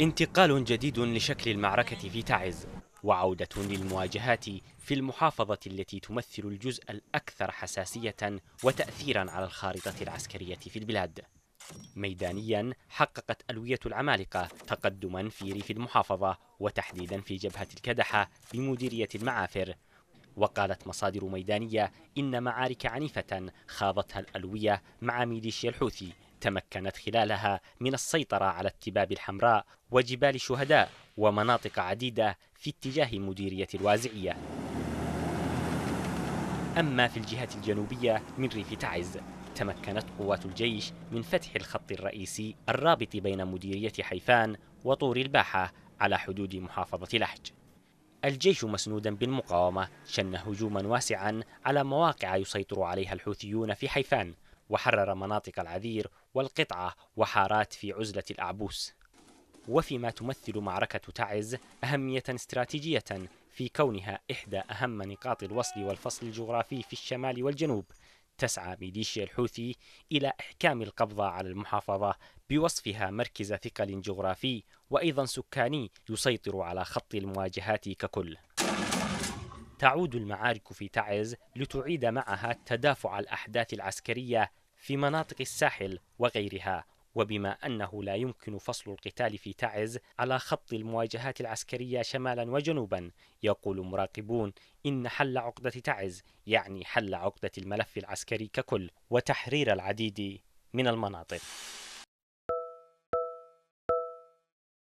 انتقال جديد لشكل المعركة في تعز وعودة للمواجهات في المحافظة التي تمثل الجزء الأكثر حساسية وتأثيرا على الخارطة العسكرية في البلاد ميدانيا حققت ألوية العمالقة تقدما في ريف المحافظة وتحديدا في جبهة الكدحة بمديرية المعافر وقالت مصادر ميدانية إن معارك عنيفة خاضتها الألوية مع ميليشيا الحوثي تمكنت خلالها من السيطرة على التباب الحمراء وجبال شهداء ومناطق عديدة في اتجاه مديرية الوازعية أما في الجهة الجنوبية من ريف تعز تمكنت قوات الجيش من فتح الخط الرئيسي الرابط بين مديرية حيفان وطور الباحة على حدود محافظة لحج الجيش مسنودا بالمقاومة شن هجوما واسعا على مواقع يسيطر عليها الحوثيون في حيفان وحرر مناطق العذير والقطعة وحارات في عزلة الأعبوس وفيما تمثل معركة تعز أهمية استراتيجية في كونها إحدى أهم نقاط الوصل والفصل الجغرافي في الشمال والجنوب تسعى ميليشيا الحوثي إلى إحكام القبضة على المحافظة بوصفها مركز ثقل جغرافي وأيضا سكاني يسيطر على خط المواجهات ككل تعود المعارك في تعز لتعيد معها تدافع الأحداث العسكرية في مناطق الساحل وغيرها وبما أنه لا يمكن فصل القتال في تعز على خط المواجهات العسكرية شمالا وجنوبا يقول مراقبون إن حل عقدة تعز يعني حل عقدة الملف العسكري ككل وتحرير العديد من المناطق